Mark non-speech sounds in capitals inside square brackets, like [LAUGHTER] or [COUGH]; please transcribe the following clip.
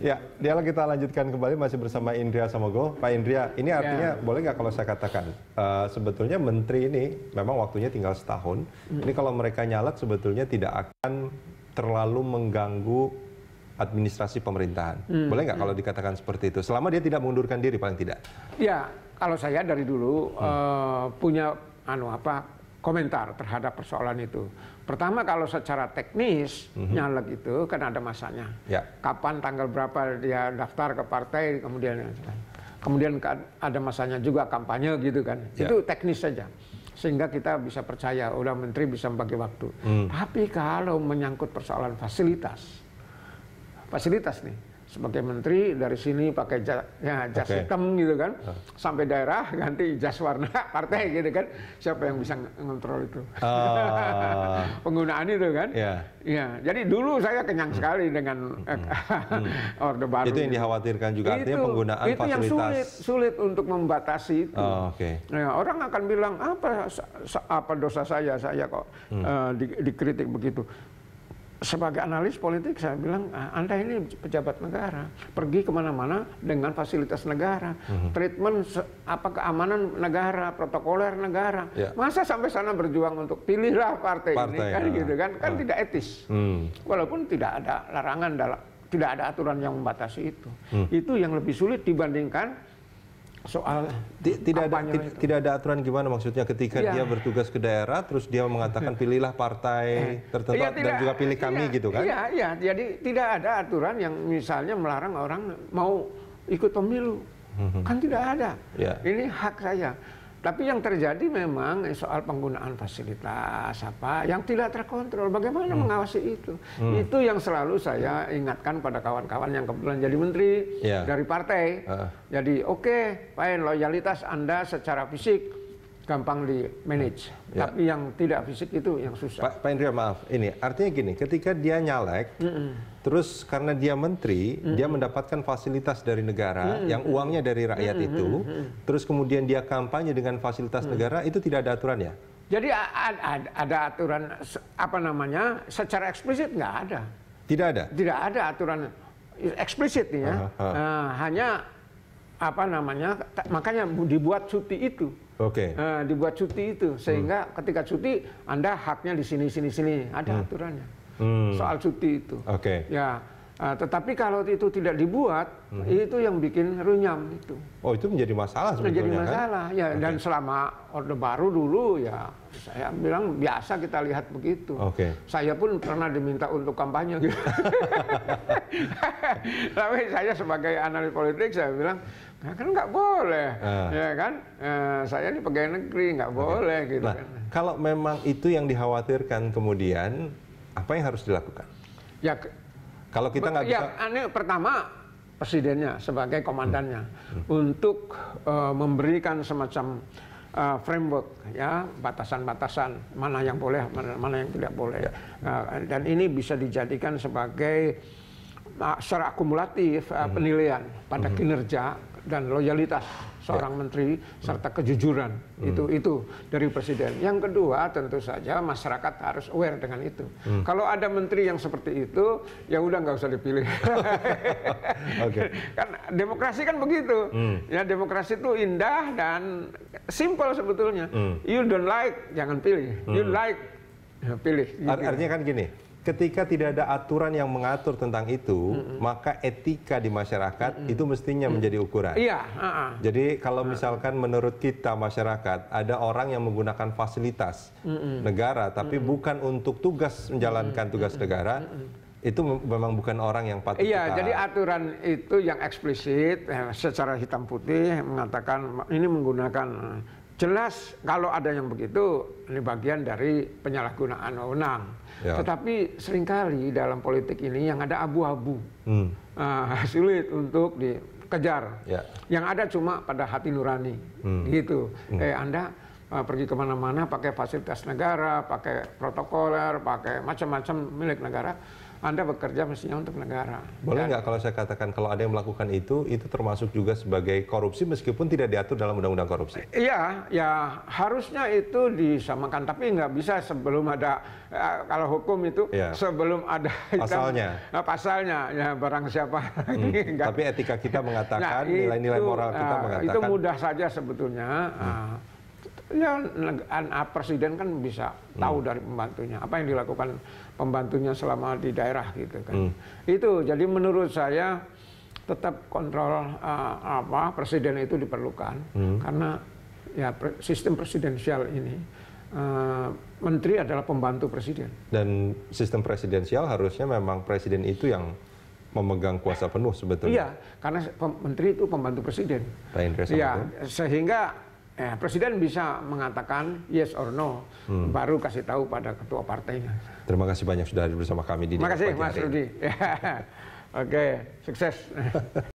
Ya, dia kita lanjutkan kembali masih bersama Indria Samogo. Pak Indria, ini ya. artinya ya. boleh nggak kalau saya katakan uh, sebetulnya menteri ini memang waktunya tinggal setahun. Hmm. Ini kalau mereka nyalak sebetulnya tidak akan terlalu mengganggu administrasi pemerintahan. Hmm. Boleh nggak hmm. kalau dikatakan seperti itu? Selama dia tidak mengundurkan diri paling tidak. Ya, kalau saya dari dulu hmm. uh, punya anu apa komentar terhadap persoalan itu. Pertama kalau secara teknis mm -hmm. nyalek itu kan ada masanya. Ya. Kapan tanggal berapa dia daftar ke partai kemudian kemudian kan ada masanya juga kampanye gitu kan. Ya. Itu teknis saja. Sehingga kita bisa percaya oh, ulang menteri bisa membagi waktu. Mm. Tapi kalau menyangkut persoalan fasilitas. Fasilitas nih sebagai menteri dari sini pakai jas, ya, jas okay. hitam gitu kan ah. sampai daerah ganti jas warna [LAUGHS] partai gitu kan siapa yang bisa ngontrol itu uh. [LAUGHS] penggunaan itu kan yeah. yeah. jadi dulu saya kenyang hmm. sekali dengan hmm. Eh, hmm. [LAUGHS] orde baru itu yang gitu. dikhawatirkan juga itu, artinya penggunaan itu fasilitas itu yang sulit sulit untuk membatasi itu oh, ah, okay. ya, orang akan bilang apa apa dosa saya saya kok hmm. uh, di, dikritik begitu sebagai analis politik saya bilang ah, anda ini pejabat negara pergi kemana-mana dengan fasilitas negara hmm treatment apa keamanan negara protokoler negara yeah. masa sampai sana berjuang untuk pilihlah partai, partai ini kan ya. gitu kan kan ah. tidak etis mm. walaupun tidak ada larangan dalam tidak ada aturan yang membatasi itu mm. itu yang lebih sulit dibandingkan soal tidak ada tidak ada aturan gimana maksudnya ketika ya. dia bertugas ke daerah terus dia mengatakan pilihlah partai eh. tertentu ya, dan juga pilih kami ya, gitu kan? Iya, iya. Jadi tidak ada aturan yang misalnya melarang orang mau ikut pemilu. Hmm, hmm. Kan tidak ada. Ya. Ini hak saya. Tapi yang terjadi memang soal penggunaan fasilitas apa yang tidak terkontrol. Bagaimana hmm. mengawasi itu? Hmm. Itu yang selalu saya ingatkan pada kawan-kawan yang kebetulan jadi menteri yeah. dari partai. Uh. Jadi oke, okay, loyalitas Anda secara fisik gampang di manage. Ya. Tapi yang tidak fisik itu yang susah. Pak, Pak Indra maaf, ini artinya gini, ketika dia nyalek, mm -mm. terus karena dia menteri, mm -mm. dia mendapatkan fasilitas dari negara mm -mm. yang uangnya dari rakyat mm -mm. itu, mm -mm. terus kemudian dia kampanye dengan fasilitas mm -mm. negara, itu tidak ada aturannya. Jadi ada, ada aturan apa namanya secara eksplisit nggak ada. Tidak ada. Tidak ada aturan eksplisit nih ya. Uh -huh. uh, hanya apa namanya makanya dibuat cuti itu Oke. Okay. Uh, eh, dibuat cuti itu sehingga hmm. ketika cuti Anda haknya di sini sini sini ada hmm. aturannya hmm. soal cuti itu. Oke. Okay. Ya. Uh, tetapi kalau itu tidak dibuat hmm. itu yang bikin runyam itu. Oh itu menjadi masalah sebenarnya Menjadi kan? masalah kan? ya okay. dan selama orde baru dulu ya saya bilang biasa kita lihat begitu. Oke. Okay. Saya pun pernah diminta untuk kampanye gitu. [LAUGHS] [LAUGHS] Tapi saya sebagai analis politik saya bilang Nah, kan nggak boleh, uh. ya kan? Uh, saya ini pegawai negeri nggak boleh gitu. Nah, kan. kalau memang itu yang dikhawatirkan kemudian apa yang harus dilakukan? Ya, kalau kita nggak ya, bisa. Anu, pertama presidennya sebagai komandannya hmm. Hmm. untuk uh, memberikan semacam uh, framework ya batasan-batasan mana yang boleh mana, yang tidak boleh ya. uh, dan ini bisa dijadikan sebagai uh, secara akumulatif uh, penilaian hmm. pada kinerja dan loyalitas seorang ya. menteri serta hmm. kejujuran hmm. itu itu dari presiden. Yang kedua tentu saja masyarakat harus aware dengan itu. Hmm. Kalau ada menteri yang seperti itu ya udah nggak usah dipilih. [LAUGHS] okay. Kan demokrasi kan begitu. Hmm. Ya demokrasi itu indah dan simpel sebetulnya. Hmm. You don't like jangan pilih. Hmm. You like ya pilih. Gitu. Artinya kan gini ketika tidak ada aturan yang mengatur tentang itu, mm -hmm. maka etika di masyarakat mm -hmm. itu mestinya mm -hmm. menjadi ukuran. Iya. Uh -uh. Jadi kalau misalkan menurut kita masyarakat ada orang yang menggunakan fasilitas mm -hmm. negara, tapi mm -hmm. bukan untuk tugas menjalankan mm -hmm. tugas negara. Mm -hmm. Itu memang bukan orang yang patut Iya, kita... jadi aturan itu yang eksplisit eh, secara hitam putih mengatakan ini menggunakan Jelas kalau ada yang begitu ini bagian dari penyalahgunaan wewenang. Ya. Tetapi seringkali dalam politik ini yang ada abu-abu hmm. uh, [LAUGHS] sulit untuk dikejar. Ya. Yang ada cuma pada hati nurani hmm. gitu. Hmm. Eh Anda Ah, pergi kemana-mana pakai fasilitas negara, pakai protokoler, pakai macam-macam milik negara. Anda bekerja mestinya untuk negara. Boleh nggak kalau saya katakan kalau ada yang melakukan itu, itu termasuk juga sebagai korupsi meskipun tidak diatur dalam undang-undang korupsi? Iya, ya harusnya itu disamakan, tapi nggak bisa sebelum ada ya, kalau hukum itu ya. sebelum ada Pasalnya? pasalnya. Nah, pasalnya ya barang siapa. Hmm. [LAUGHS] tapi etika kita mengatakan nah, nilai-nilai nah, moral kita uh, mengatakan itu mudah saja sebetulnya. Hmm. Uh, Ya, ah, presiden kan bisa tahu hmm. dari pembantunya apa yang dilakukan pembantunya selama di daerah gitu kan. Hmm. Itu jadi menurut saya tetap kontrol uh, apa presiden itu diperlukan hmm. karena ya pre sistem presidensial ini uh, menteri adalah pembantu presiden. Dan sistem presidensial harusnya memang presiden itu yang memegang kuasa penuh sebetulnya. Iya, karena menteri itu pembantu presiden. Pak Indra Iya, sehingga Eh, Presiden bisa mengatakan yes or no, hmm. baru kasih tahu pada ketua partainya. Terima kasih banyak sudah hadir bersama kami di Terima kasih Mas Rudi. [LAUGHS] Oke, sukses. [LAUGHS]